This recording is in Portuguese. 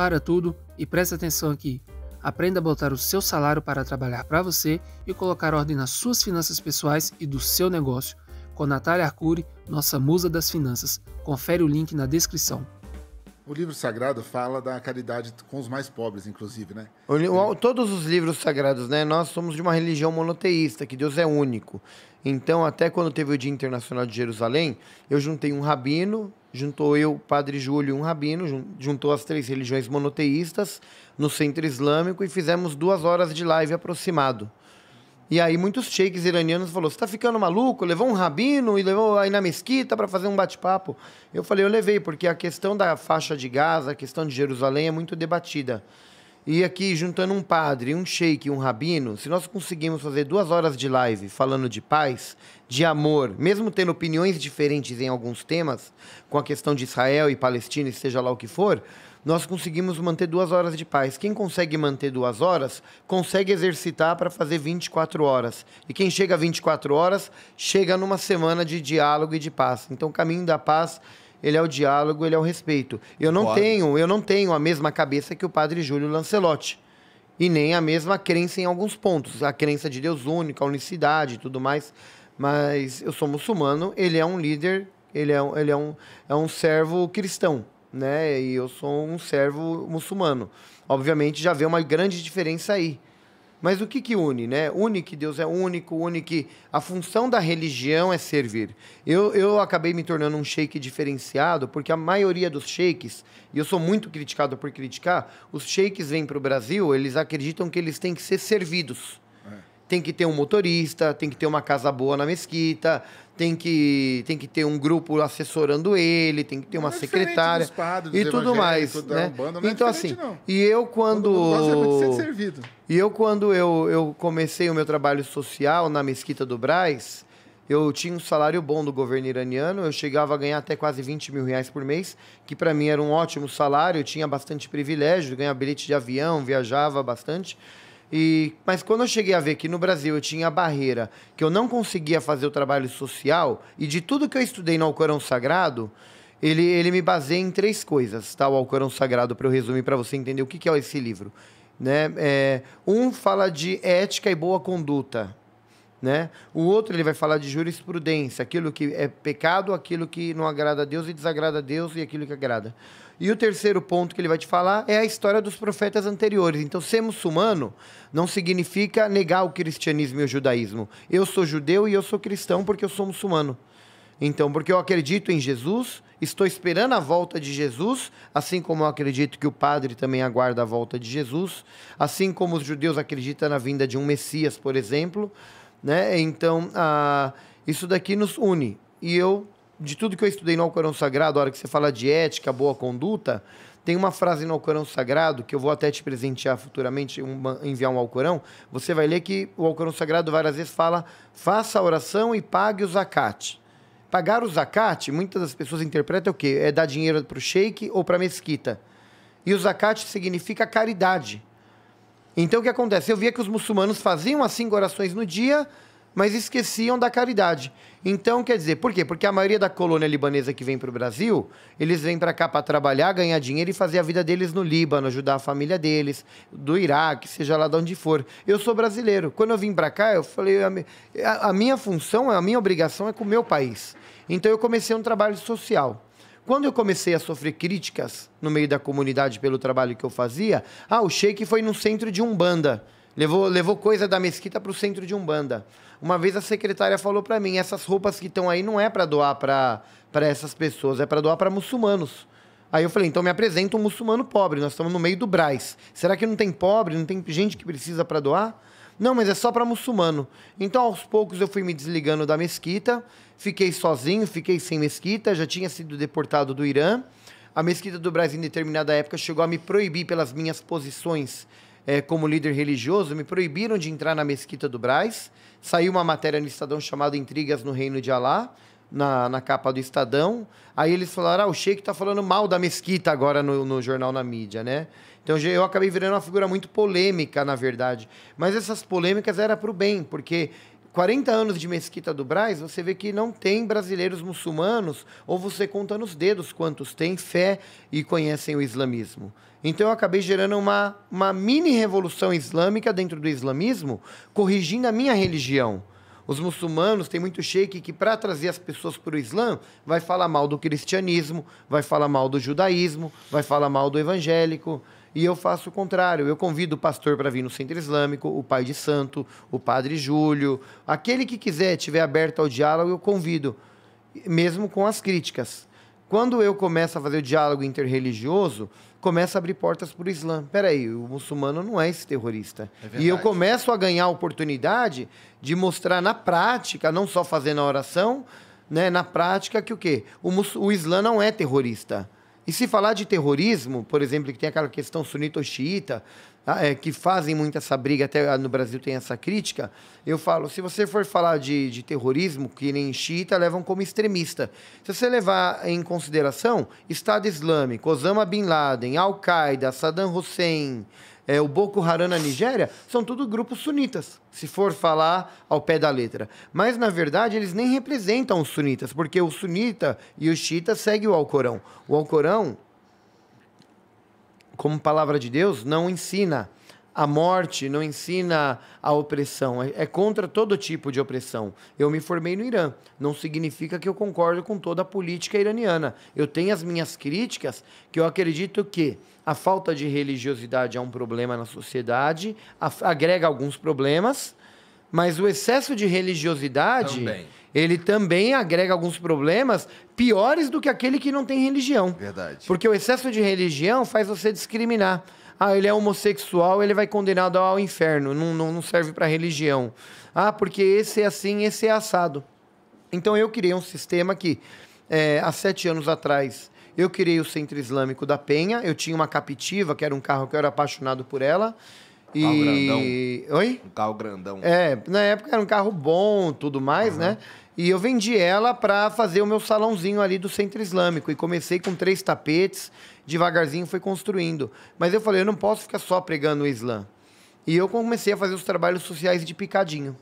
Para tudo e preste atenção aqui. Aprenda a botar o seu salário para trabalhar para você e colocar ordem nas suas finanças pessoais e do seu negócio. Com Natália Arcuri, nossa musa das finanças. Confere o link na descrição. O livro sagrado fala da caridade com os mais pobres, inclusive, né? O, o, todos os livros sagrados, né? Nós somos de uma religião monoteísta, que Deus é único. Então, até quando teve o Dia Internacional de Jerusalém, eu juntei um rabino, juntou eu, o padre Júlio e um rabino, juntou as três religiões monoteístas no centro islâmico e fizemos duas horas de live aproximado. E aí muitos sheiks iranianos falou: "Você está ficando maluco? Levou um rabino e levou aí na mesquita para fazer um bate-papo?" Eu falei: "Eu levei porque a questão da faixa de Gaza, a questão de Jerusalém é muito debatida. E aqui, juntando um padre, um sheik e um rabino, se nós conseguimos fazer duas horas de live falando de paz, de amor, mesmo tendo opiniões diferentes em alguns temas, com a questão de Israel e Palestina, seja lá o que for, nós conseguimos manter duas horas de paz. Quem consegue manter duas horas, consegue exercitar para fazer 24 horas. E quem chega a 24 horas, chega numa semana de diálogo e de paz. Então, o caminho da paz ele é o diálogo, ele é o respeito. Eu não Pode. tenho, eu não tenho a mesma cabeça que o padre Júlio Lancelotti. E nem a mesma crença em alguns pontos, a crença de Deus único, a unicidade e tudo mais. Mas eu sou muçulmano, ele é um líder, ele é, ele é, um, é um servo cristão, né? E eu sou um servo muçulmano. Obviamente já vê uma grande diferença aí. Mas o que, que une, né? Une que Deus é único, une que a função da religião é servir. Eu, eu acabei me tornando um sheik diferenciado, porque a maioria dos sheiks, e eu sou muito criticado por criticar, os sheiks vêm para o Brasil, eles acreditam que eles têm que ser servidos tem que ter um motorista, tem que ter uma casa boa na mesquita, tem que, tem que ter um grupo assessorando ele, tem que ter uma é secretária dos padres, dos e tudo mais, tudo né? Umbanda, é então assim, não. e eu quando e eu quando eu, eu comecei o meu trabalho social na mesquita do Braz, eu tinha um salário bom do governo iraniano, eu chegava a ganhar até quase 20 mil reais por mês, que para mim era um ótimo salário, eu tinha bastante privilégio, ganhava bilhete de avião, viajava bastante. E, mas quando eu cheguei a ver que no Brasil eu tinha a barreira que eu não conseguia fazer o trabalho social, e de tudo que eu estudei no Alcorão Sagrado, ele, ele me baseia em três coisas, tá? O Alcorão Sagrado, para eu resumir para você entender o que, que é esse livro. Né? É, um fala de ética e boa conduta. Né? O outro ele vai falar de jurisprudência, aquilo que é pecado, aquilo que não agrada a Deus e desagrada a Deus e aquilo que agrada. E o terceiro ponto que ele vai te falar é a história dos profetas anteriores. Então, ser muçulmano não significa negar o cristianismo e o judaísmo. Eu sou judeu e eu sou cristão porque eu sou muçulmano. Então, porque eu acredito em Jesus, estou esperando a volta de Jesus, assim como eu acredito que o Padre também aguarda a volta de Jesus, assim como os judeus acreditam na vinda de um Messias, por exemplo né? Então, isso daqui nos une. E eu, de tudo que eu estudei no Alcorão Sagrado, a hora que você fala de ética, boa conduta, tem uma frase no Alcorão Sagrado, que eu vou até te presentear futuramente, uma, enviar um Alcorão. Você vai ler que o Alcorão Sagrado várias vezes fala: faça a oração e pague o zakat. Pagar o zakat, muitas das pessoas interpretam o quê? É dar dinheiro para o sheik ou para a mesquita. E o zakat significa caridade. Então o que acontece? Eu via que os muçulmanos faziam as cinco orações no dia, mas esqueciam da caridade. Então, quer dizer, por quê? Porque a maioria da colônia libanesa que vem para o Brasil, eles vêm para cá para trabalhar, ganhar dinheiro e fazer a vida deles no Líbano, ajudar a família deles, do Iraque, seja lá de onde for. Eu sou brasileiro. Quando eu vim para cá, eu falei, a minha função, a minha obrigação é com o meu país. Então eu comecei um trabalho social. Quando eu comecei a sofrer críticas no meio da comunidade pelo trabalho que eu fazia, ah, o Sheik foi no centro de Umbanda. Levou, levou coisa da mesquita para o centro de Umbanda. Uma vez a secretária falou para mim: essas roupas que estão aí não é para doar para essas pessoas, é para doar para muçulmanos. Aí eu falei, então me apresenta um muçulmano pobre, nós estamos no meio do Braz. Será que não tem pobre, não tem gente que precisa para doar? Não, mas é só para muçulmano. Então, aos poucos, eu fui me desligando da mesquita, fiquei sozinho, fiquei sem mesquita, já tinha sido deportado do Irã. A mesquita do Brasil, em determinada época, chegou a me proibir pelas minhas posições é, como líder religioso, me proibiram de entrar na mesquita do Braz. Saiu uma matéria no Estadão chamada Intrigas no Reino de Alá, na, na capa do Estadão. Aí eles falaram: ah, o Sheik está falando mal da mesquita agora no, no jornal, na mídia, né? Então eu acabei virando uma figura muito polêmica, na verdade. Mas essas polêmicas era para o bem, porque 40 anos de Mesquita do Braz, você vê que não tem brasileiros muçulmanos, ou você conta nos dedos quantos têm fé e conhecem o islamismo. Então eu acabei gerando uma, uma mini revolução islâmica dentro do islamismo, corrigindo a minha religião. Os muçulmanos têm muito sheik que, para trazer as pessoas para o Islã, vai falar mal do cristianismo, vai falar mal do judaísmo, vai falar mal do evangélico. E eu faço o contrário. Eu convido o pastor para vir no centro islâmico, o pai de santo, o padre Júlio, aquele que quiser, tiver aberto ao diálogo, eu convido, mesmo com as críticas. Quando eu começo a fazer o diálogo interreligioso, começa a abrir portas para o Islã. Peraí, o muçulmano não é esse terrorista. É e eu começo a ganhar a oportunidade de mostrar na prática, não só fazendo a oração, né, na prática que o quê? O, o Islã não é terrorista. E se falar de terrorismo, por exemplo, que tem aquela questão sunita ou xiita, tá, é, que fazem muito essa briga, até no Brasil tem essa crítica, eu falo, se você for falar de, de terrorismo, que nem xiita levam como extremista. Se você levar em consideração Estado Islâmico, Osama Bin Laden, Al-Qaeda, Saddam Hussein, é, o Boko Haram na Nigéria, são tudo grupos sunitas, se for falar ao pé da letra. Mas, na verdade, eles nem representam os sunitas, porque o sunita e o xiita seguem o Alcorão. O Alcorão, como palavra de Deus, não ensina a morte, não ensina a opressão. É, é, contra todo tipo de opressão. Eu me formei no Irã. Não significa que eu concordo com toda a política iraniana. Eu tenho as minhas críticas, que eu acredito que a falta de religiosidade é um problema na sociedade, agrega alguns problemas, mas o excesso de religiosidade. Também ele também agrega alguns problemas piores do que aquele que não tem religião. Verdade. Porque o excesso de religião faz você discriminar. Ah, ele é homossexual, ele vai condenado ao inferno, não, não, não serve para religião. Ah, porque esse é assim, esse é assado. Então eu criei um sistema que, é, há sete anos atrás, eu criei o Centro Islâmico da Penha, eu tinha uma captiva, que era um carro que eu era apaixonado por ela, e... Carro grandão. Oi? Um carro grandão. É, na época era um carro bom, tudo mais, uhum. né? E eu vendi ela para fazer o meu salãozinho ali do Centro Islâmico. E comecei com três tapetes, devagarzinho foi construindo. Mas eu falei, eu não posso ficar só pregando o Islã. E eu comecei a fazer os trabalhos sociais de picadinho.